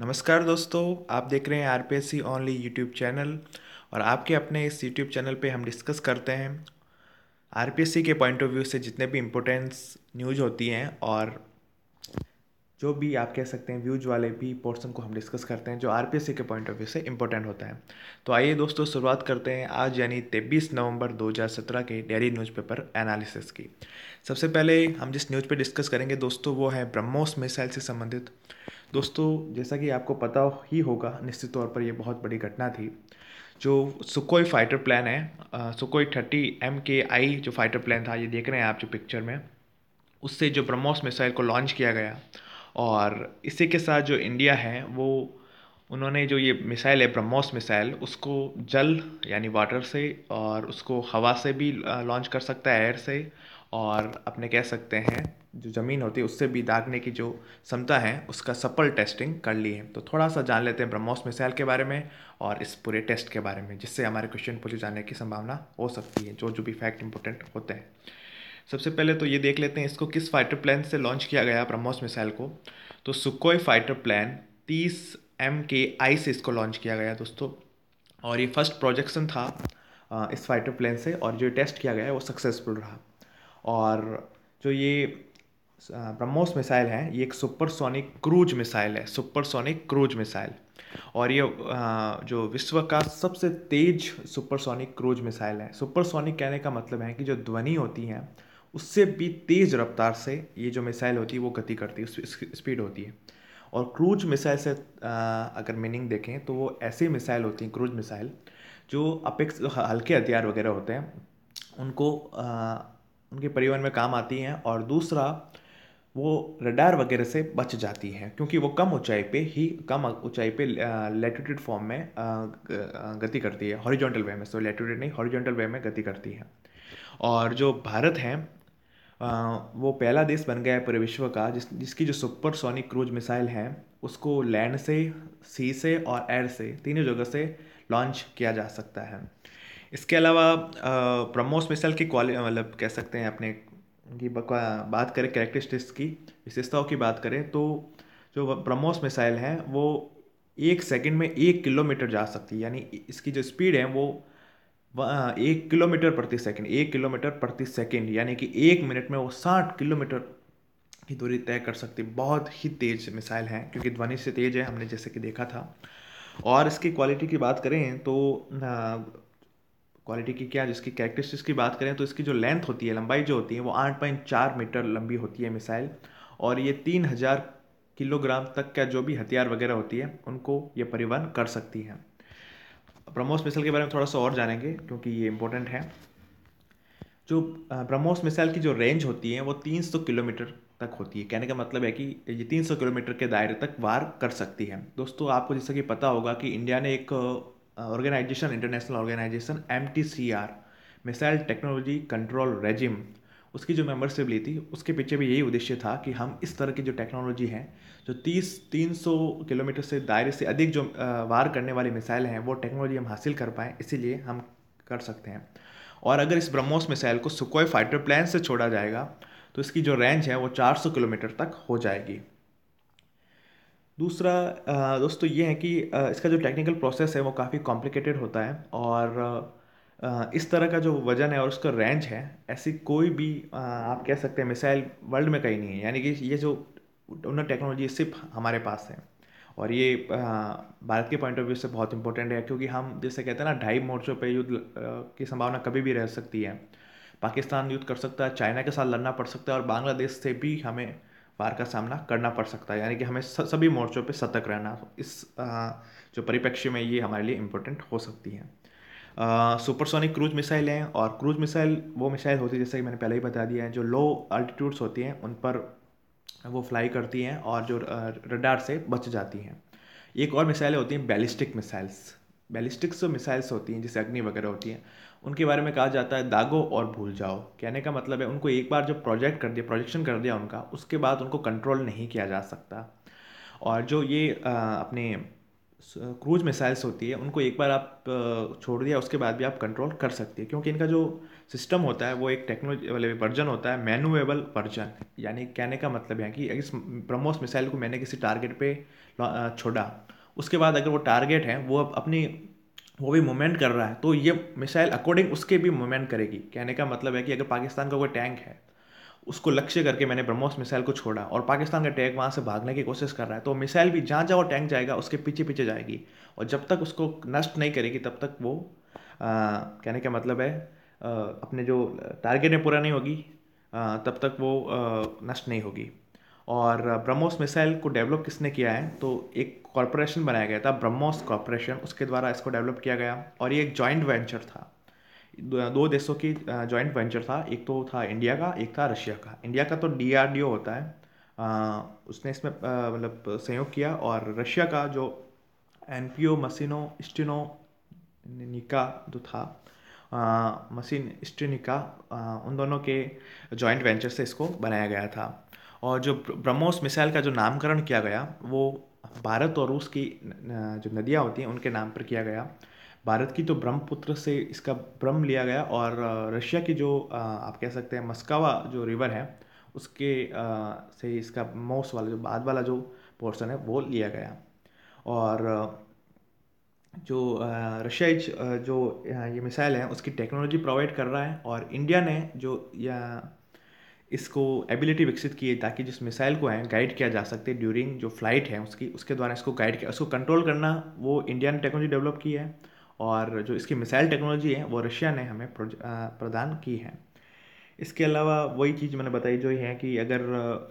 नमस्कार दोस्तों आप देख रहे हैं R P S C only YouTube channel और आपके अपने इस यूट्यूब चैनल पे हम डिस्कस करते हैं आर पी एस सी के पॉइंट ऑफ व्यू से जितने भी इम्पोर्टेंस न्यूज होती हैं और जो भी आप कह सकते हैं व्यूज वाले भी पोर्सन को हम डिस्कस करते हैं जो आर पी एस सी के पॉइंट ऑफ व्यू से इम्पोर्टेंट होता है तो आइए दोस्तों शुरुआत करते हैं आज यानी तेईस नवंबर 2017 के डेली न्यूज़पेपर एनालिसिस की सबसे पहले हम जिस न्यूज़ पे डिस्कस करेंगे दोस्तों वो है ब्रह्मोस मिसाइल से संबंधित दोस्तों जैसा कि आपको पता ही होगा निश्चित तौर पर यह बहुत बड़ी घटना थी जो सुकोई फाइटर प्लान है सुकोई थर्टी एम के आई जो फाइटर प्लान था ये देख रहे हैं आप जो पिक्चर में उससे जो ब्रह्मोस मिसाइल को लॉन्च किया गया और इसी के साथ जो इंडिया है वो उन्होंने जो ये मिसाइल है ब्रह्मोस मिसाइल उसको जल यानी वाटर से और उसको हवा से भी लॉन्च कर सकता है एयर से और अपने कह सकते हैं जो ज़मीन होती है उससे भी दागने की जो क्षमता है उसका सफल टेस्टिंग कर ली है तो थोड़ा सा जान लेते हैं ब्रह्मोस मिसाइल के बारे में और इस पूरे टेस्ट के बारे में जिससे हमारे क्वेश्चन पूछे जाने की संभावना हो सकती है जो जो भी फैक्ट इंपॉर्टेंट होते हैं सबसे पहले तो ये देख लेते हैं इसको किस फाइटर प्लान से लॉन्च किया गया ब्रह्मोस मिसाइल को तो सुकोई फाइटर प्लान तीस एम के आई से इसको लॉन्च किया गया दोस्तों और ये फर्स्ट प्रोजेक्शन था इस फाइटर प्लान से और जो टेस्ट किया गया है वो सक्सेसफुल रहा और जो ये ब्रह्मोस मिसाइल है ये एक सुपरसोनिक क्रूज मिसाइल है सुपरसोनिक क्रूज मिसाइल और ये जो विश्व का सबसे तेज सुपरसोनिक क्रूज मिसाइल है सुपरसोनिक कहने का मतलब है कि जो ध्वनि होती है उससे भी तेज़ रफ्तार से ये जो मिसाइल होती है वो गति करती है स्पीड होती है और क्रूज मिसाइल से अगर मीनिंग देखें तो वो ऐसी मिसाइल होती हैं क्रूज मिसाइल जो अपेक्ष हल्के हथियार वगैरह होते हैं उनको उनके परिवहन में काम आती हैं और दूसरा वो रडार वगैरह से बच जाती हैं क्योंकि वो कम ऊंचाई पे ही कम ऊंचाई पे लेटिट्यूड फॉर्म में गति करती है हॉरिजॉन्टल वे में सो लेटिट्यूड नहीं हॉरिजॉन्टल वे में गति करती है और जो भारत है वो पहला देश बन गया है पूरे विश्व का जिस जिसकी जो सुपरसोनिक क्रूज मिसाइल है उसको लैंड से सी से और एयर से तीनों जगह से लॉन्च किया जा सकता है इसके अलावा प्रमोस मिसल की क्वालि मतलब कह सकते हैं अपने की बात करें कैरेक्टरिस्टिक्स की विशेषताओं की बात करें तो जो ब्रह्मोस मिसाइल हैं वो एक सेकंड में एक किलोमीटर जा सकती है यानी इसकी जो स्पीड है वो एक किलोमीटर प्रति सेकंड एक किलोमीटर प्रति सेकंड यानी कि एक मिनट में वो साठ किलोमीटर की दूरी तय कर सकती बहुत ही तेज़ मिसाइल है क्योंकि ध्वनि से तेज़ है हमने जैसे कि देखा था और इसकी क्वालिटी की बात करें तो क्वालिटी की क्या जिसकी कैरेक्टरिस्टिक्स की बात करें तो इसकी जो लेंथ होती है लंबाई जो होती है वो आठ पॉइंट चार मीटर लंबी होती है मिसाइल और ये तीन हज़ार किलोग्राम तक का जो भी हथियार वगैरह होती है उनको ये परिवहन कर सकती है ब्रह्मोस मिसाइल के बारे में थोड़ा सा और जानेंगे क्योंकि ये इंपॉर्टेंट है जो ब्रह्मोस मिसाइल की जो रेंज होती है वो तीन सौ किलोमीटर तक होती है कहने का मतलब है कि ये तीन सौ किलोमीटर के दायरे तक वार कर सकती है दोस्तों आपको जैसा कि पता होगा कि इंडिया ने एक organisation international organisation M missile technology control regime उसकी जो मेंबरशिप ली थी उसके पीछे भी यही उद्देश्य था कि हम इस तरह की जो टेक्नोलॉजी है जो तीस तीन सौ किलोमीटर से दायरे से अधिक जो वार करने वाली मिसाइल हैं वो टेक्नोलॉजी हम हासिल कर पाएँ इसीलिए हम कर सकते हैं और अगर इस ब्रह्मोस मिसाइल को सुकोई फाइटर प्लान से छोड़ा जाएगा तो इसकी जो रेंज है वो 400 किलोमीटर तक हो जाएगी दूसरा दोस्तों ये है कि इसका जो टेक्निकल प्रोसेस है वो काफ़ी कॉम्प्लिकेटेड होता है और इस तरह का जो वज़न है और उसका रेंज है ऐसी कोई भी आप कह सकते हैं मिसाइल वर्ल्ड में कहीं नहीं है यानी कि ये जो उन्नत टेक्नोलॉजी सिर्फ हमारे पास है और ये भारत के पॉइंट ऑफ व्यू से बहुत इंपॉर्टेंट है क्योंकि हम जैसे कहते हैं ना ढाई मोर्चों पर युद्ध की संभावना कभी भी रह सकती है पाकिस्तान युद्ध कर सकता है चाइना के साथ लड़ना पड़ सकता है और बांग्लादेश से भी हमें वार का सामना करना पड़ सकता है यानी कि हमें सभी मोर्चों पर सतर्क रहना इस जो परिप्रेक्ष्य में ये हमारे लिए इम्पोर्टेंट हो सकती है सुपरसोनिक क्रूज मिसाइल हैं और क्रूज मिसाइल वो मिसाइल होती है जैसे कि मैंने पहले ही बता दिया है जो लो अल्टीट्यूड्स होती हैं उन पर वो फ्लाई करती हैं और जो रडार से बच जाती हैं एक और मिसाइलें होती हैं बैलिस्टिक मिसाइल्स बैलिस्टिक्स मिसाइल्स होती हैं जैसे अग्नि वगैरह होती हैं उनके बारे में कहा जाता है दागो और भूल जाओ कहने का मतलब है उनको एक बार जब प्रोजेक्ट कर दिया प्रोजेक्शन कर दिया उनका उसके बाद उनको कंट्रोल नहीं किया जा सकता और जो ये आ, अपने क्रूज मिसाइल्स होती है उनको एक बार आप छोड़ दिया उसके बाद भी आप कंट्रोल कर सकते हैं क्योंकि इनका जो सिस्टम होता है वो एक टेक्नोलॉजी वाले वर्जन होता है मैनुएबल वर्जन यानी कहने का मतलब है कि इस ब्रह्मोस मिसाइल को मैंने किसी टारगेट पे छोड़ा उसके बाद अगर वो टारगेट हैं वो अपनी वो भी मूवमेंट कर रहा है तो ये मिसाइल अकॉर्डिंग उसके भी मूवमेंट करेगी कहने का मतलब है कि अगर पाकिस्तान का कोई टैंक है उसको लक्ष्य करके मैंने ब्रह्मोस मिसाइल को छोड़ा और पाकिस्तान का टैंक वहाँ से भागने की कोशिश कर रहा है तो मिसाइल भी जहाँ जहाँ वो टैंक जाएगा उसके पीछे पीछे जाएगी और जब तक उसको नष्ट नहीं करेगी तब तक वो आ, कहने का मतलब है आ, अपने जो टारगेट है पूरा नहीं होगी आ, तब तक वो नष्ट नहीं होगी और ब्रह्मोस मिसाइल को डेवलप किसने किया है तो एक कॉरपोरेशन बनाया गया था ब्रह्मोस कॉरपोरेशन उसके द्वारा इसको डेवलप किया गया और ये एक जॉइंट वेंचर था दो देशों की जॉइंट वेंचर था एक तो था इंडिया का एक था रशिया का इंडिया का तो डी होता है आ, उसने इसमें मतलब सहयोग किया और रशिया का जो एन पी ओ मसीनो स्टिनो निका जो था मसीन स्टिनिका उन दोनों के जॉइंट वेंचर से इसको बनाया गया था और जो ब्रह्मोस मिसाइल का जो नामकरण किया गया वो भारत और रूस की जो नदियाँ होती हैं उनके नाम पर किया गया भारत की तो ब्रह्मपुत्र से इसका ब्रह्म लिया गया और रशिया की जो आप कह सकते हैं मस्कावा जो रिवर है उसके से इसका मोस वाला जो बाद वाला जो पोर्सन है वो लिया गया और जो रशिया जो ये मिसाइल है उसकी टेक्नोलॉजी प्रोवाइड कर रहा है और इंडिया ने जो या इसको एबिलिटी विकसित की है ताकि जिस मिसाइल को है गाइड किया जा सकते ड्यूरिंग जो फ्लाइट है उसकी उसके द्वारा इसको गाइड किया उसको कंट्रोल करना वो इंडिया ने टेक्नोलॉजी डेवलप की है और जो इसकी मिसाइल टेक्नोलॉजी है वो रशिया ने हमें प्रदान की है इसके अलावा वही चीज़ मैंने बताई जो है कि अगर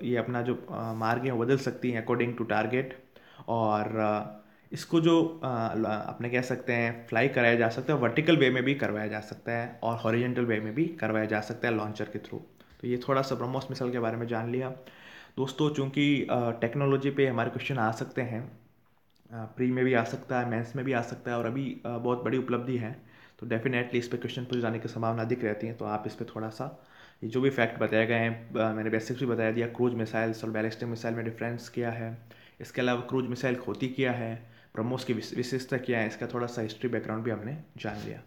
ये अपना जो मार्ग है बदल सकती हैं अकॉर्डिंग टू टारगेट और इसको जो अपने कह सकते हैं फ्लाई कराया जा सकता है वर्टिकल वे में भी करवाया जा सकता है और हॉरिजेंटल वे में भी करवाया जा सकता है लॉन्चर के थ्रू तो ये थोड़ा सा ब्रह्मोस मिसाइल के बारे में जान लिया दोस्तों चूँकि टेक्नोलॉजी पे हमारे क्वेश्चन आ सकते हैं प्री में भी आ सकता है मेंस में भी आ सकता है और अभी बहुत बड़ी उपलब्धि है तो डेफिनेटली इस पर क्वेश्चन पूछ जाने की संभावना अधिक रहती है तो आप इस पर थोड़ा सा ये जो भी फैक्ट बताए गए हैं मैंने बेसिक्स भी बताया दिया क्रूज मिसाइल्स और बैलिस्टिक मिसाइल में डिफरेंस किया है इसके अलावा क्रूज मिसाइल खोती किया है ब्रह्मोस की विशेषता क्या है इसका थोड़ा सा हिस्ट्री बैकग्राउंड भी हमने जान लिया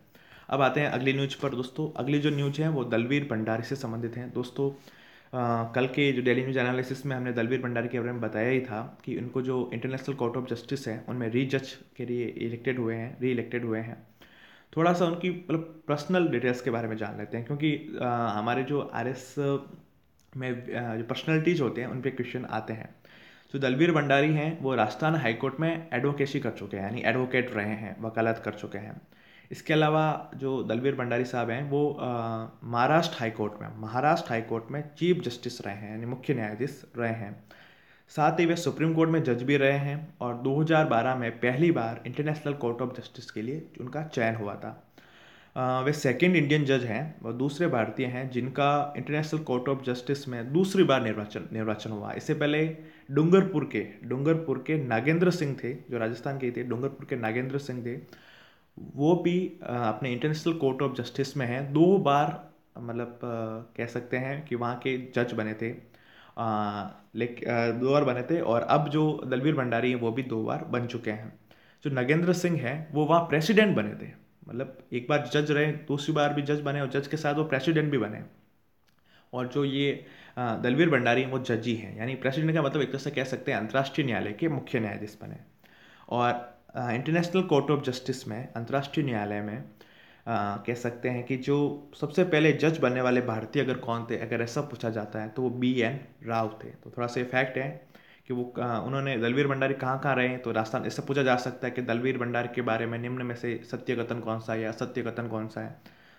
अब आते हैं अगली न्यूज पर दोस्तों अगली जो न्यूज है वो दलवीर भंडारी से संबंधित हैं दोस्तों आ, कल के जो डेली न्यूज एनालिसिस में हमने दलवीर भंडारी के बारे में बताया ही था कि उनको जो इंटरनेशनल कोर्ट ऑफ जस्टिस है उनमें री जज के लिए इलेक्टेड हुए हैं री इलेक्टेड हुए हैं थोड़ा सा उनकी मतलब पर्सनल डिटेल्स के बारे में जान लेते हैं क्योंकि आ, हमारे जो आर में जो पर्सनैलिटीज होते हैं उन पर क्वेश्चन आते हैं जो तो दलवीर भंडारी हैं वो राजस्थान हाईकोर्ट में एडवोकेसी कर चुके हैं यानी एडवोकेट रहे हैं वकालत कर चुके हैं इसके अलावा जो दलवीर भंडारी साहब हैं वो महाराष्ट्र हाई कोर्ट में महाराष्ट्र हाई कोर्ट में चीफ जस्टिस रहे हैं यानी मुख्य न्यायाधीश रहे हैं साथ ही वे सुप्रीम कोर्ट में जज भी रहे हैं और 2012 में पहली बार इंटरनेशनल कोर्ट ऑफ जस्टिस के लिए उनका चयन हुआ था वे सेकंड इंडियन जज हैं और दूसरे भारतीय हैं जिनका इंटरनेशनल कोर्ट ऑफ जस्टिस में दूसरी बार निर्वाचन निर्वाचन हुआ इससे पहले डूंगरपुर के डूंगरपुर के नागेंद्र सिंह थे जो राजस्थान के थे डूंगरपुर के नागेंद्र सिंह थे वो भी अपने इंटरनेशनल कोर्ट ऑफ जस्टिस में हैं दो बार मतलब कह सकते हैं कि वहाँ के जज बने थे लेकिन दो बार बने थे और अब जो दलवीर भंडारी हैं वो भी दो बार बन चुके हैं जो नगेंद्र सिंह हैं वो वहाँ प्रेसिडेंट बने थे मतलब एक बार जज रहे दूसरी बार भी जज बने और जज के साथ वो प्रेसिडेंट भी बने और जो ये दलवीर भंडारी हैं वो जज ही हैं यानी प्रेसिडेंट का मतलब एक तरह से कह सकते हैं अंतर्राष्ट्रीय न्यायालय के मुख्य न्यायाधीश बने और इंटरनेशनल कोर्ट ऑफ जस्टिस में अंतर्राष्ट्रीय न्यायालय में आ, कह सकते हैं कि जो सबसे पहले जज बनने वाले भारतीय अगर कौन थे अगर ऐसा पूछा जाता है तो वो बी एन राव थे तो थोड़ा सा फैक्ट है कि वो उन्होंने दलवीर भंडारी कहाँ कहाँ रहे तो राजस्थान इससे पूछा जा सकता है कि दलवीर भंडारी के बारे में निम्न में से सत्य कथन कौन सा है या असत्य कथन कौन सा है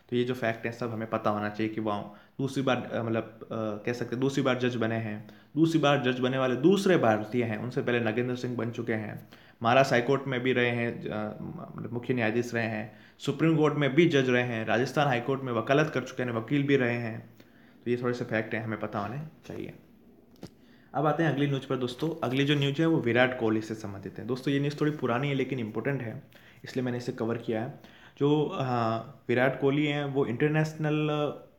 तो ये जो फैक्ट है सब हमें पता होना चाहिए कि वह दूसरी बार मतलब कह सकते हैं दूसरी बार जज बने हैं दूसरी बार जज बने वाले दूसरे भारतीय हैं उनसे पहले नगेंद्र सिंह बन चुके हैं महाराष्ट्र हाईकोर्ट में भी रहे हैं मतलब मुख्य न्यायाधीश रहे हैं सुप्रीम कोर्ट में भी जज रहे हैं राजस्थान हाईकोर्ट में वकालत कर चुके हैं वकील भी रहे हैं तो ये थोड़े से फैक्ट हैं हमें पता होने चाहिए अब आते हैं अगली न्यूज़ पर दोस्तों अगली जो न्यूज़ है वो विराट कोहली से संबंधित है दोस्तों ये न्यूज़ थोड़ी पुरानी है लेकिन इंपॉर्टेंट है इसलिए मैंने इसे कवर किया है जो विराट कोहली हैं वो इंटरनेशनल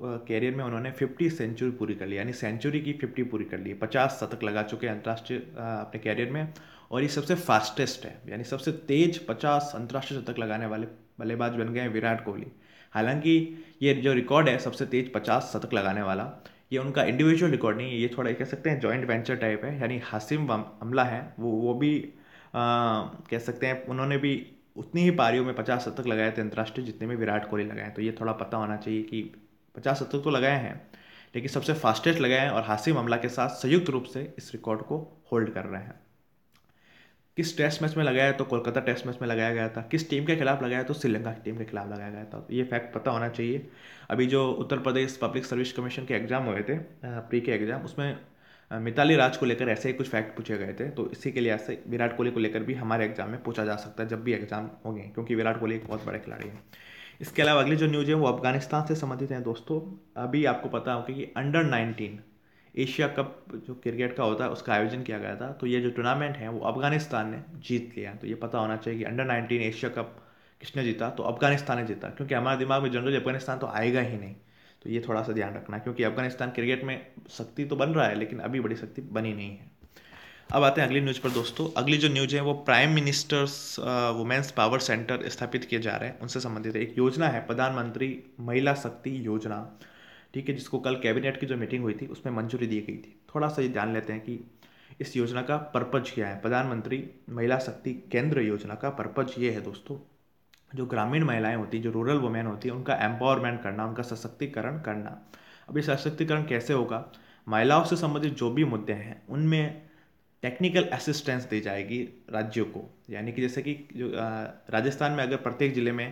कैरियर में उन्होंने 50 सेंचुरी पूरी कर ली यानी सेंचुरी की 50 पूरी कर ली 50 शतक लगा चुके हैं अंतर्राष्ट्रीय अपने कैरियर में और ये सबसे फास्टेस्ट है यानी सबसे तेज 50 अंतर्राष्ट्रीय शतक लगाने वाले बल्लेबाज बन गए हैं विराट कोहली हालांकि ये जो रिकॉर्ड है सबसे तेज 50 शतक लगाने वाला ये उनका इंडिविजुअल रिकॉर्ड नहीं है ये थोड़ा कह सकते हैं जॉइंट वेंचर टाइप है यानी हसीम अमला है वो वो भी आ, कह सकते हैं उन्होंने भी उतनी ही पारियों में पचास शतक लगाए थे अंतर्राष्ट्रीय जितने में विराट कोहली लगाए तो ये थोड़ा पता होना चाहिए कि पचास शतक तो लगाए हैं लेकिन सबसे फास्टेस्ट लगाए हैं और हासिम हमला के साथ संयुक्त रूप से इस रिकॉर्ड को होल्ड कर रहे हैं किस टेस्ट मैच में लगाया तो कोलकाता टेस्ट मैच में लगाया गया था किस टीम के खिलाफ लगाया तो श्रीलंका की टीम के खिलाफ लगाया गया था तो ये फैक्ट पता होना चाहिए अभी जो Uttar Pradesh public service commission के एग्ज़ाम हुए थे प्री के एग्ज़ाम उसमें मिताली राज को लेकर ऐसे ही कुछ फैक्ट पूछे गए थे तो इसी के लिए ऐसे विराट कोहली को लेकर भी हमारे एग्जाम में पूछा जा सकता है जब भी एग्जाम होंगे क्योंकि विराट कोहली एक बहुत बड़े खिलाड़ी हैं इसके अलावा अगली जो न्यूज है वो अफगानिस्तान से संबंधित हैं दोस्तों अभी आपको पता होगा कि अंडर नाइनटीन एशिया कप जो क्रिकेट का होता है उसका आयोजन किया गया था तो ये जो टूर्नामेंट है वो अफगानिस्तान ने जीत लिया तो ये पता होना चाहिए कि अंडर नाइनटीन एशिया कप किसने जीता तो अफगानिस्तान ने जीता क्योंकि हमारे दिमाग में जनरली अफगानिस्तान तो आएगा ही नहीं तो ये थोड़ा सा ध्यान रखना क्योंकि अफगानिस्तान क्रिकेट में शक्ति तो बन रहा है लेकिन अभी बड़ी शक्ति बनी नहीं है अब आते हैं अगली न्यूज़ पर दोस्तों अगली जो न्यूज है वो prime ministers women's power centre स्थापित किए जा रहे हैं उनसे संबंधित एक योजना है प्रधानमंत्री महिला शक्ति योजना ठीक है जिसको कल कैबिनेट की जो मीटिंग हुई थी उसमें मंजूरी दी गई थी थोड़ा सा ये जान लेते हैं कि इस योजना का पर्पज क्या है प्रधानमंत्री महिला शक्ति केंद्र योजना का पर्पज ये है दोस्तों जो ग्रामीण महिलाएं होती हैं जो रूरल वुमेन होती हैं उनका एम्पावरमेंट करना उनका सशक्तिकरण करना अब ये सशक्तिकरण कैसे होगा महिलाओं से संबंधित जो भी मुद्दे हैं उनमें टेक्निकल असिस्टेंस दी जाएगी राज्यों को यानी कि जैसे कि जो राजस्थान में अगर प्रत्येक ज़िले में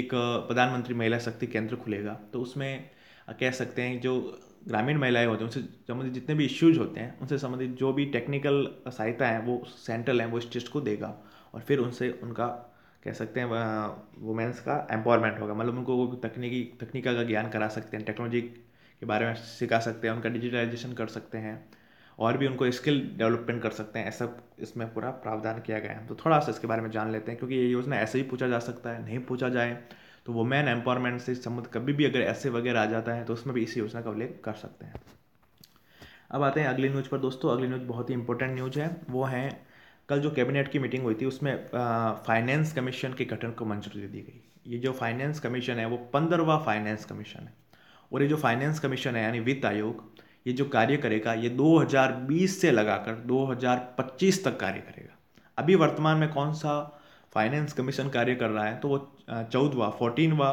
एक प्रधानमंत्री महिला शक्ति केंद्र खुलेगा तो उसमें कह सकते हैं जो ग्रामीण महिलाएं होती हैं उनसे संबंधित जितने भी इश्यूज होते हैं उनसे संबंधित जो भी टेक्निकल सहायता है वो सेंट्रल है वो स्टेट को देगा और फिर उनसे उनका कह सकते हैं वुमेंस का एम्पावरमेंट होगा मतलब उनको वो तकनीकी तकनीका का ज्ञान करा सकते हैं टेक्नोलॉजी के बारे में सिखा सकते हैं उनका डिजिटलाइजेशन कर सकते हैं और भी उनको स्किल डेवलपमेंट कर सकते हैं ऐसा इसमें पूरा प्रावधान किया गया है तो थोड़ा सा इसके बारे में जान लेते हैं क्योंकि ये योजना ऐसे ही पूछा जा सकता है नहीं पूछा जाए तो वुमेन एम्पावरमेंट से संबंध कभी भी अगर ऐसे वगैरह आ जाता है तो उसमें भी इस योजना का उल्लेख कर सकते हैं अब आते हैं अगली न्यूज़ पर दोस्तों अगली न्यूज़ बहुत ही इंपॉर्टेंट न्यूज़ है वो है कल जो कैबिनेट की मीटिंग हुई थी उसमें फाइनेंस कमीशन के गठन को मंजूरी दी गई ये जो फाइनेंस कमीशन है वो पंद्रवा फाइनेंस कमीशन है और ये जो फाइनेंस कमीशन है यानी वित्त आयोग ये जो कार्य करेगा ये 2020 से लगाकर 2025 तक कार्य करेगा अभी वर्तमान में कौन सा फाइनेंस कमीशन कार्य कर रहा है तो वो चौदहवा फोर्टीनवा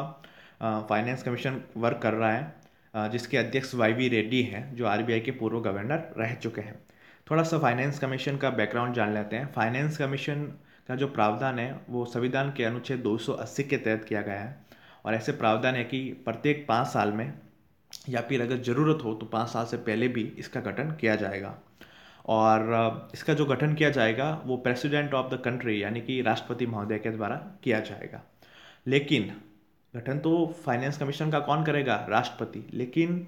फाइनेंस कमीशन वर्क कर रहा है जिसके अध्यक्ष वाई वी रेड्डी हैं जो आरबीआई के पूर्व गवर्नर रह चुके हैं थोड़ा सा फाइनेंस कमीशन का बैकग्राउंड जान लेते हैं फाइनेंस कमीशन का जो प्रावधान है वो संविधान के अनुच्छेद 280 के तहत किया गया है और ऐसे प्रावधान है कि प्रत्येक पाँच साल में या फिर अगर ज़रूरत हो तो पाँच साल से पहले भी इसका गठन किया जाएगा और इसका जो गठन किया जाएगा वो प्रेसिडेंट ऑफ द कंट्री यानी कि राष्ट्रपति महोदय के द्वारा किया जाएगा लेकिन गठन तो फाइनेंस कमीशन का कौन करेगा राष्ट्रपति लेकिन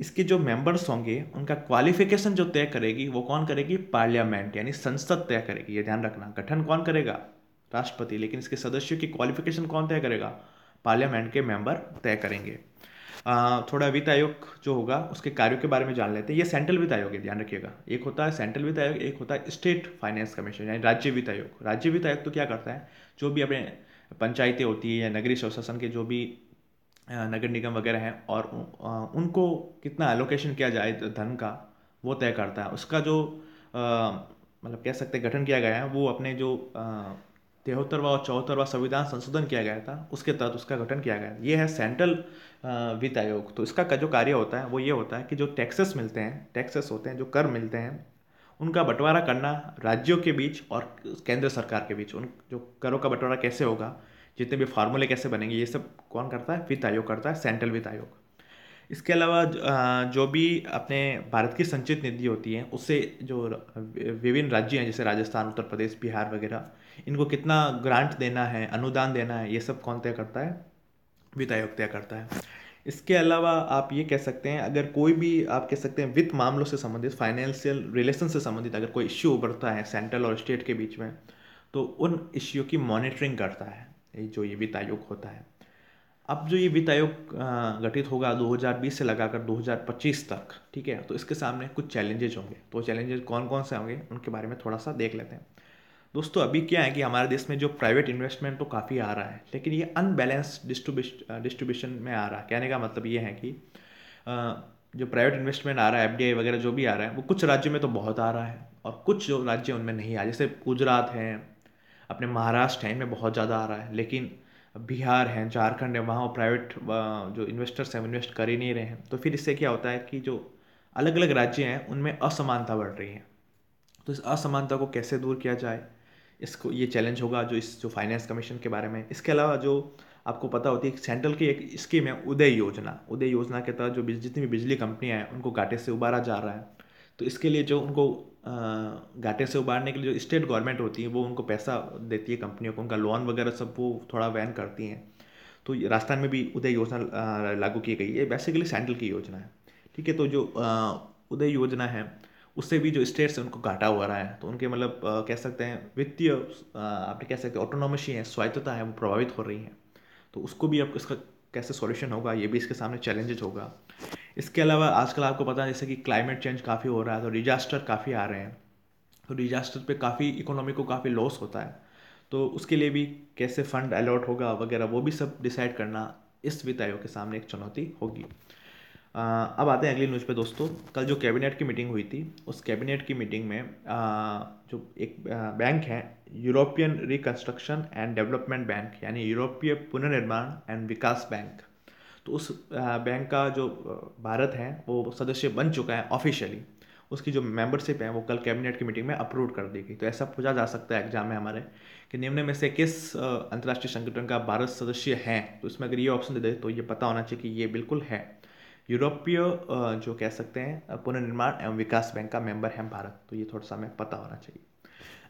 इसके जो मेंबर्स होंगे उनका क्वालिफिकेशन जो तय करेगी वो कौन करेगी पार्लियामेंट यानी संसद तय करेगी ये ध्यान रखना गठन कौन करेगा राष्ट्रपति लेकिन इसके सदस्यों की क्वालिफिकेशन कौन तय करेगा पार्लियामेंट के मेंबर तय करेंगे आ, थोड़ा वित्त आयोग जो होगा उसके कार्यों के बारे में जान लेते हैं ये सेंट्रल वित्त आयोग है ध्यान रखिएगा एक होता है सेंट्रल वित्त आयोग एक होता है स्टेट फाइनेंस कमीशन यानी राज्य वित्त आयोग राज्य वित्त आयोग तो क्या करता है जो भी अपने पंचायतें होती है या नगरीय स्वशासन के जो भी नगर निगम वगैरह हैं और उनको कितना एलोकेशन किया जाए धन का वो तय करता है उसका जो मतलब कह सकते गठन किया गया है वो अपने जो तिहत्तरवा और चौहत्तरवा संविधान संशोधन किया गया था उसके तहत उसका गठन किया गया ये है सेंट्रल वित्त आयोग तो इसका जो कार्य होता है वो ये होता है कि जो टैक्सेस मिलते हैं टैक्सेस होते हैं जो कर मिलते हैं उनका बंटवारा करना राज्यों के बीच और केंद्र सरकार के बीच उन जो करों का बंटवारा कैसे होगा जितने भी फार्मूले कैसे बनेंगे ये सब कौन करता है वित्त आयोग करता है सेंट्रल वित्त आयोग इसके अलावा जो भी अपने भारत की संचित निधि होती है उससे जो विभिन्न राज्य हैं जैसे राजस्थान उत्तर प्रदेश बिहार वगैरह इनको कितना ग्रांट देना है अनुदान देना है ये सब कौन तय करता है वित्त आयोग तय करता है इसके अलावा आप ये कह सकते हैं अगर कोई भी आप कह सकते हैं वित्त मामलों से संबंधित फाइनेंशियल रिलेशन से संबंधित अगर कोई इश्यू उभरता है सेंट्रल और स्टेट के बीच में तो उन इश्यू की मॉनिटरिंग करता है जो ये वित्त आयोग होता है अब जो ये वित्त आयोग गठित होगा 2020 से लगाकर 2025 तक ठीक है तो इसके सामने कुछ चैलेंजेज होंगे तो चैलेंजेज कौन कौन से होंगे उनके बारे में थोड़ा सा देख लेते हैं दोस्तों अभी क्या है कि हमारे देश में जो प्राइवेट इन्वेस्टमेंट तो काफ़ी आ रहा है लेकिन ये अनबैलेंस डिस्ट्रीब्यूशन में आ रहा है कहने का मतलब ये है कि जो प्राइवेट इन्वेस्टमेंट आ रहा है एफ वगैरह जो भी आ रहा है वो कुछ राज्यों में तो बहुत आ रहा है और कुछ जो राज्य उनमें नहीं आ जैसे गुजरात है अपने महाराष्ट्र है इनमें बहुत ज़्यादा आ रहा है लेकिन बिहार है झारखंड है वहाँ प्राइवेट जो इन्वेस्टर्स हैं इन्वेस्ट कर ही नहीं रहे हैं तो फिर इससे क्या होता है कि जो अलग अलग राज्य हैं उनमें असमानता बढ़ रही है तो इस असमानता को कैसे दूर किया जाए इसको ये चैलेंज होगा जो इस जो फाइनेंस कमीशन के बारे में इसके अलावा जो आपको पता होती है सेंट्रल की एक स्कीम है उदय योजना उदय योजना के तहत जो जितनी भी बिजली कंपनियाँ हैं उनको घाटे से उबारा जा रहा है तो इसके लिए जो उनको घाटे से उबारने के लिए जो स्टेट गवर्नमेंट होती है वो उनको पैसा देती है कंपनियों को उनका लोन वगैरह सब वो थोड़ा वैन करती हैं तो राजस्थान में भी उदय योजना लागू की गई है बेसिकली सेंट्रल की योजना है ठीक है तो जो उदय योजना है उससे भी जो स्टेट्स हैं उनको घाटा हो रहा है तो उनके मतलब कह सकते हैं वित्तीय आप कह सकते हैं ऑटोनोमसी है स्वायत्तता है वो प्रभावित हो रही है तो उसको भी आप इसका कैसे सॉल्यूशन होगा ये भी इसके सामने चैलेंजेस होगा इसके अलावा आजकल आपको पता है जैसे कि क्लाइमेट चेंज काफ़ी हो रहा है तो डिजास्टर काफ़ी आ रहे हैं तो डिजास्टर पे काफ़ी इकोनॉमी को काफ़ी लॉस होता है तो उसके लिए भी कैसे फंड अलॉट होगा वगैरह वो भी सब डिसाइड करना इस वित्त आयोग के सामने एक चुनौती होगी आ, अब आते हैं अगली न्यूज़ पे दोस्तों कल जो कैबिनेट की मीटिंग हुई थी उस कैबिनेट की मीटिंग में आ, जो एक बैंक है European reconstruction and development bank यानी यूरोपीय पुनर्निर्माण एंड विकास बैंक तो उस बैंक का जो भारत है वो सदस्य बन चुका है ऑफिशियली उसकी जो मेंबरशिप है वो कल कैबिनेट की मीटिंग में अप्रूव कर दी गई तो ऐसा पूछा जा सकता है एग्जाम में हमारे कि निम्न में से किस अंतर्राष्ट्रीय संगठन का भारत सदस्य है तो इसमें अगर ये ऑप्शन दे दे तो ये पता होना चाहिए कि ये बिल्कुल है यूरोपीय जो कह सकते हैं पुनर्निर्माण एवं विकास बैंक का मेंबर है भारत तो ये थोड़ा सा हमें पता होना चाहिए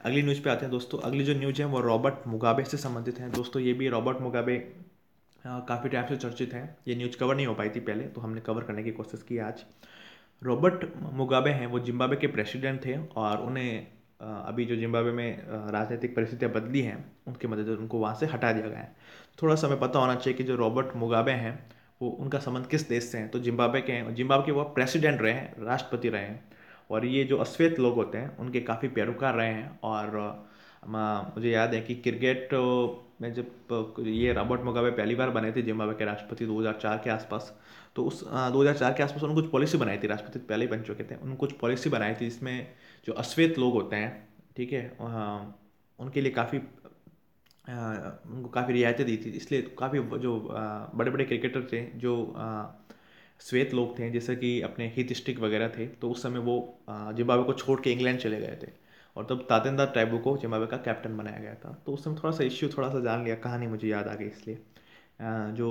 अगली न्यूज़ पे आते हैं दोस्तों अगली जो न्यूज है वो रॉबर्ट मुगाबे से संबंधित है दोस्तों ये भी रॉबर्ट मुगाबे काफ़ी टाइम से चर्चित हैं ये न्यूज़ कवर नहीं हो पाई थी पहले तो हमने कवर करने की कोशिश की आज रॉबर्ट मुगाबे हैं वो जिम्बाबे के प्रेसिडेंट थे और उन्हें अभी जो जिम्बाबे में राजनीतिक परिस्थितियाँ बदली हैं उनके मदद उनको वहाँ से हटा दिया गया है थोड़ा सा हमें पता होना चाहिए कि जो रॉबर्ट मुगाबे हैं वो उनका संबंध किस देश से है तो जिम्बाबे के हैं जिम्बाबे के वो प्रेसिडेंट रहे हैं राष्ट्रपति रहे हैं और ये जो अश्वेत लोग होते हैं उनके काफ़ी पैरोकार रहे हैं और मुझे याद है कि क्रिकेट में जब ये रॉबर्ट मोगावे पहली बार बने थे जिम्बाब्वे के राष्ट्रपति 2004 के आसपास तो उस 2004 के आसपास उन्होंने कुछ पॉलिसी बनाई थी राष्ट्रपति पहले ही बन चुके थे उन्होंने कुछ पॉलिसी बनाई थी जिसमें जो अश्वेत लोग होते हैं ठीक है उनके लिए काफ़ी उनको काफ़ी रियायतें दी थी इसलिए काफ़ी जो बड़े बड़े क्रिकेटर थे जो श्वेत लोग थे जैसे कि अपने हित स्टिक वगैरह थे तो उस समय वो जिम्बावे को छोड़ के इंग्लैंड चले गए थे और तब तातेंदा ट्राइबू को जिम्बावे का कैप्टन बनाया गया था तो उस समय थोड़ा सा इश्यू थोड़ा सा जान लिया कहानी मुझे याद आ गई इसलिए जो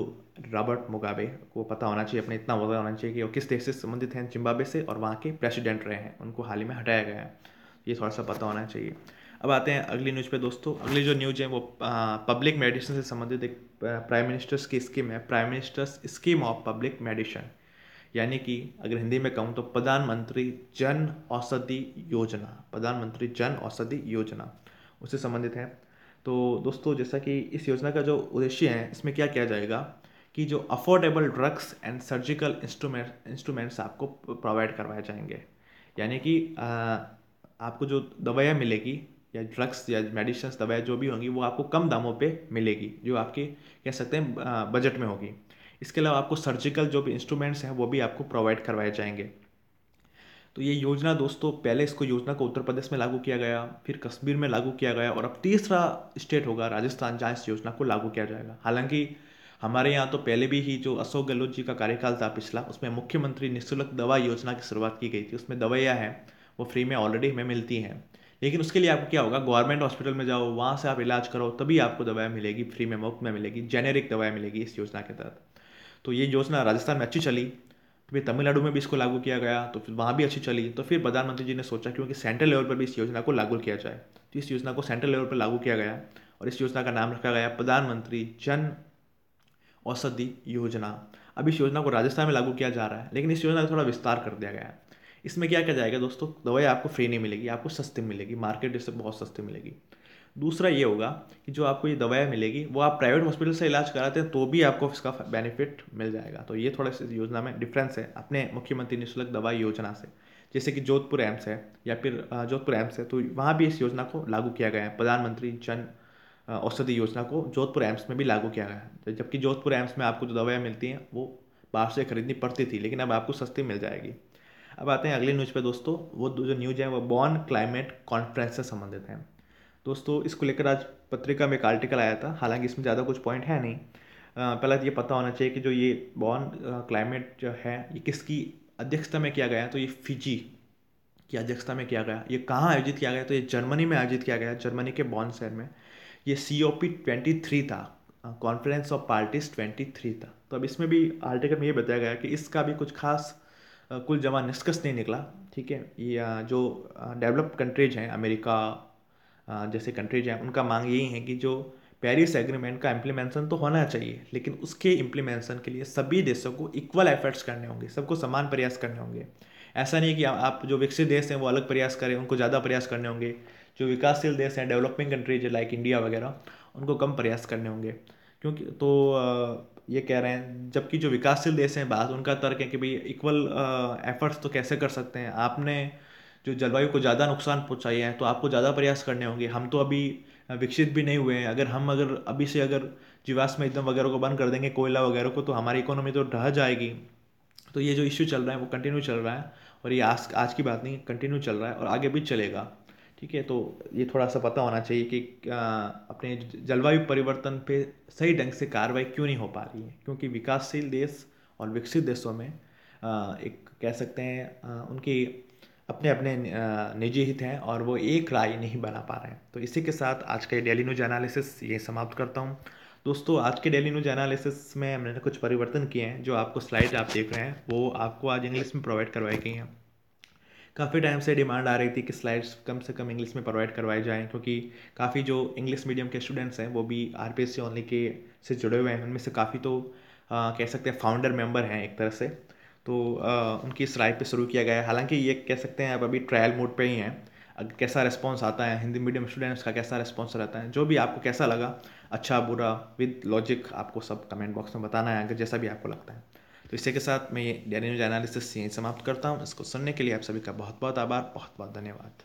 रॉबर्ट मुगाबे को पता होना चाहिए अपने इतना पता होना चाहिए कि वो किस देश से संबंधित हैं जिम्बावे से और वहाँ के प्रेसिडेंट रहे हैं उनको हाल ही में हटाया गया है ये थोड़ा सा पता होना चाहिए अब आते हैं अगली न्यूज़ पे दोस्तों अगली जो न्यूज है वो पब्लिक मेडिसिन से संबंधित एक प्राइम मिनिस्टर्स की स्कीम है prime ministers scheme of public medicine यानी कि अगर हिंदी में कहूँ तो प्रधानमंत्री जन औषधि योजना प्रधानमंत्री जन औषधि योजना उससे संबंधित है तो दोस्तों जैसा कि इस योजना का जो उद्देश्य है इसमें क्या किया जाएगा कि जो affordable drugs and surgical instrument instruments आपको प्रोवाइड करवाए जाएंगे यानी कि आपको जो दवाइयाँ मिलेगी या ड्रग्स या मेडिसन्स दवाएँ जो भी होंगी वो आपको कम दामों पर मिलेगी जो आपकी कह सकते हैं बजट में होगी इसके अलावा आपको सर्जिकल जो भी इंस्ट्रूमेंट्स हैं वो भी आपको प्रोवाइड करवाए जाएंगे तो ये योजना दोस्तों पहले इसको योजना को उत्तर प्रदेश में लागू किया गया फिर कश्मीर में लागू किया गया और अब तीसरा स्टेट होगा राजस्थान जहाँ इस योजना को लागू किया जाएगा हालांकि हमारे यहाँ तो पहले भी ही जो अशोक गहलोत जी का कार्यकाल था पिछला उसमें मुख्यमंत्री निःशुल्क दवा योजना की शुरुआत की गई थी उसमें दवाइयाँ हैं वो फ्री में ऑलरेडी हमें मिलती हैं लेकिन उसके लिए आपको क्या होगा गवर्नमेंट हॉस्पिटल में जाओ वहाँ से आप इलाज करो तभी आपको दवाएँ मिलेगी फ्री में मुफ्त में मिलेगी जेनेरिक दवाएँ मिलेगी इस योजना के तहत तो ये योजना राजस्थान में अच्छी चली फिर तमिलनाडु में भी इसको लागू किया गया तो फिर वहाँ भी अच्छी चली तो फिर प्रधानमंत्री जी ने सोचा क्योंकि सेंट्रल लेवल पर भी इस योजना को लागू किया जाए तो इस योजना को सेंट्रल लेवल पर लागू किया गया और इस योजना का नाम रखा गया प्रधानमंत्री जन औषधि योजना अब इस योजना को राजस्थान में लागू किया जा रहा है लेकिन इस योजना का थोड़ा विस्तार कर दिया गया है इसमें क्या किया जाएगा दोस्तों दवाई आपको फ्री नहीं मिलेगी आपको सस्ती मिलेगी मार्केट इससे बहुत सस्ती मिलेगी दूसरा ये होगा कि जो आपको ये दवाई मिलेगी वो आप प्राइवेट हॉस्पिटल से इलाज कराते हैं तो भी आपको इसका बेनिफिट मिल जाएगा तो ये थोड़ा सा योजना में डिफरेंस है अपने मुख्यमंत्री निःशुल्क दवाई योजना से जैसे कि जोधपुर एम्स है या फिर जोधपुर एम्स है तो वहाँ भी इस योजना को लागू किया गया है प्रधानमंत्री जन औषधि योजना को जोधपुर एम्स में भी लागू किया गया है जबकि जोधपुर एम्स में आपको जो दवाइयाँ मिलती हैं वो बाहर से खरीदनी पड़ती थी लेकिन अब आपको सस्ती मिल जाएगी अब आते हैं अगली न्यूज़ पे दोस्तों वो जो न्यूज है वो बॉर्न क्लाइमेट कॉन्फ्रेंस से संबंधित है दोस्तों इसको लेकर आज पत्रिका में एक आर्टिकल आया था हालांकि इसमें ज़्यादा कुछ पॉइंट है नहीं पहला ये पता होना चाहिए कि जो ये बॉर्न क्लाइमेट जो है ये किसकी अध्यक्षता में किया गया तो ये फिजी की अध्यक्षता में किया गया ये कहाँ आयोजित किया गया तो ये जर्मनी में आयोजित किया गया जर्मनी के बॉर्न शहर में ये C O P twenty three था conference of parties twenty three था तो अब इसमें भी आर्टिकल में ये बताया गया कि इसका भी कुछ खास कुल जमा निष्कर्ष नहीं निकला ठीक है या जो डेवलप्ड कंट्रीज हैं अमेरिका जैसे कंट्रीज हैं उनका मांग यही है कि जो पेरिस एग्रीमेंट का इम्प्लीमेंशन तो होना चाहिए लेकिन उसके इम्प्लीमेंशन के लिए सभी देशों को इक्वल एफर्ट्स करने होंगे सबको समान प्रयास करने होंगे ऐसा नहीं कि आप जो विकसित देश हैं वो अलग प्रयास करें उनको ज़्यादा प्रयास करने होंगे जो विकासशील देश हैं डेवलपिंग कंट्रीज लाइक इंडिया वगैरह उनको कम प्रयास करने होंगे क्योंकि तो ये कह रहे हैं जबकि जो विकासशील देश हैं बात उनका तर्क है कि भाई इक्वल एफर्ट्स तो कैसे कर सकते हैं आपने जो जलवायु को ज़्यादा नुकसान पहुँचाया है तो आपको ज़्यादा प्रयास करने होंगे हम तो अभी विकसित भी नहीं हुए हैं अगर हम अगर अभी से अगर जीवाश्म एकदम वगैरह को बंद कर देंगे कोयला वगैरह को तो हमारी इकोनॉमी तो ढह जाएगी तो ये जो इश्यू चल रहा है वो कंटिन्यू चल रहा है और ये आज आज की बात नहीं कंटिन्यू चल रहा है और आगे भी चलेगा ठीक है तो ये थोड़ा सा पता होना चाहिए कि अपने जलवायु परिवर्तन पे सही ढंग से कार्रवाई क्यों नहीं हो पा रही है क्योंकि विकासशील देश और विकसित देशों में एक कह सकते हैं उनकी अपने अपने निजी हित हैं और वो एक राय नहीं बना पा रहे हैं तो इसी के साथ आज का डेली न्यूज एनालिसिस ये समाप्त करता हूँ दोस्तों आज के डेली न्यूज एनालिसिस में हमने कुछ परिवर्तन किए हैं जो आपको स्लाइड आप देख रहे हैं वो आपको आज इंग्लिश में प्रोवाइड करवाई गई हैं काफ़ी टाइम से डिमांड आ रही थी कि स्लाइड्स कम से कम इंग्लिश में प्रोवाइड करवाए जाएँ क्योंकि काफ़ी जो इंग्लिश मीडियम के स्टूडेंट्स हैं वो भी R P S C only के से जुड़े हुए हैं उनमें से काफ़ी तो आ, कह सकते हैं फाउंडर मेम्बर हैं एक तरह से तो आ, उनकी इस राय पर शुरू किया गया है हालांकि ये कह सकते हैं अब अभी ट्रायल मोड पर ही हैं कैसा रिस्पॉन्स आता है हिंदी मीडियम स्टूडेंट्स का कैसा रिस्पॉन्स रहता है जो भी आपको कैसा लगा अच्छा बुरा विद लॉजिक आपको सब कमेंट बॉक्स में बताना है अगर जैसा भी आपको लगता है तो इसी के साथ मैं ये डेली न्यूज एनालिसिस यहीं समाप्त करता हूँ इसको सुनने के लिए आप सभी का बहुत बहुत आभार बहुत बहुत धन्यवाद